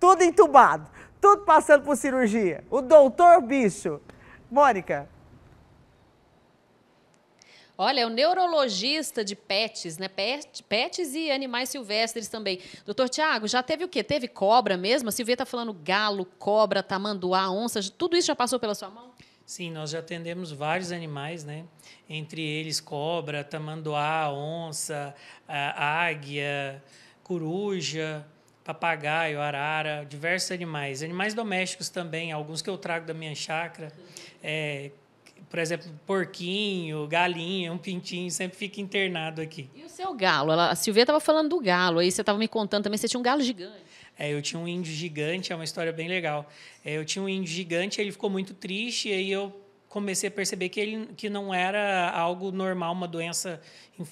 tudo entubado, tudo passando por cirurgia. O doutor bicho. Mônica. Olha, o é neurologista de pets, né? Pet, pets e animais silvestres também. Doutor Tiago, já teve o quê? Teve cobra mesmo? A Silvia está falando galo, cobra, tamanduá, onça, tudo isso já passou pela sua mão? Sim, nós já atendemos vários animais, né? Entre eles cobra, tamanduá, onça, águia, coruja papagaio, arara, diversos animais. Animais domésticos também, alguns que eu trago da minha chácara. É, por exemplo, porquinho, galinha, um pintinho, sempre fica internado aqui. E o seu galo? a Silvia estava falando do galo, aí você estava me contando também, você tinha um galo gigante. É, eu tinha um índio gigante, é uma história bem legal. É, eu tinha um índio gigante, ele ficou muito triste, aí eu comecei a perceber que, ele, que não era algo normal, uma doença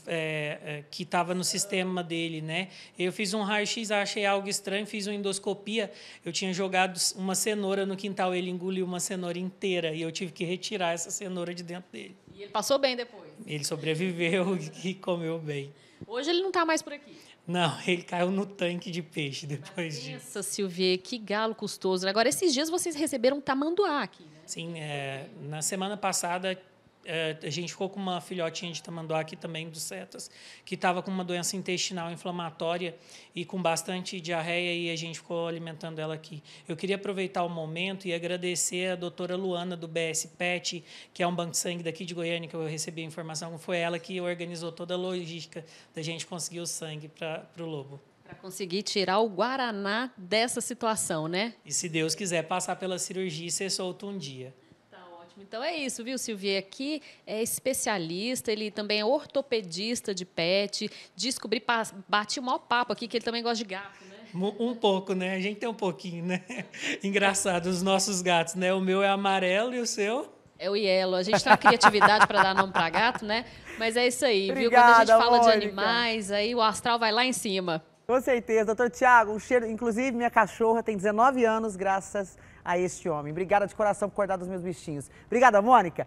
é, é que estava no sistema dele, né? Eu fiz um raio-x, achei algo estranho, fiz uma endoscopia. Eu tinha jogado uma cenoura no quintal, ele engoliu uma cenoura inteira e eu tive que retirar essa cenoura de dentro dele. E ele passou bem depois? Ele sobreviveu e comeu bem. Hoje ele não está mais por aqui. Não, ele caiu no tanque de peixe depois disso. Nossa, Silvia, que galo custoso. Agora, esses dias vocês receberam tamanduá aqui, né? Sim, é, na semana passada é, a gente ficou com uma filhotinha de tamanduá aqui também, dos setas, que estava com uma doença intestinal inflamatória e com bastante diarreia, e a gente ficou alimentando ela aqui. Eu queria aproveitar o momento e agradecer a doutora Luana, do BS PET, que é um banco de sangue daqui de Goiânia, que eu recebi a informação, foi ela que organizou toda a logística da gente conseguir o sangue para o lobo. Para conseguir tirar o Guaraná dessa situação, né? E se Deus quiser passar pela cirurgia e ser solto um dia. Tá então é isso, viu, Silvia? Aqui é especialista, ele também é ortopedista de pet. Descobri, bati o maior papo aqui, que ele também gosta de gato, né? Um pouco, né? A gente tem um pouquinho, né? Engraçado, os nossos gatos, né? O meu é amarelo e o seu? É o Yellow. A gente tem tá uma criatividade para dar nome para gato, né? Mas é isso aí, Obrigada, viu? Quando a gente fala Mônica. de animais, aí o astral vai lá em cima. Com certeza, doutor Tiago, um cheiro. Inclusive, minha cachorra tem 19 anos, graças a este homem. Obrigada de coração por cuidar dos meus bichinhos. Obrigada, Mônica.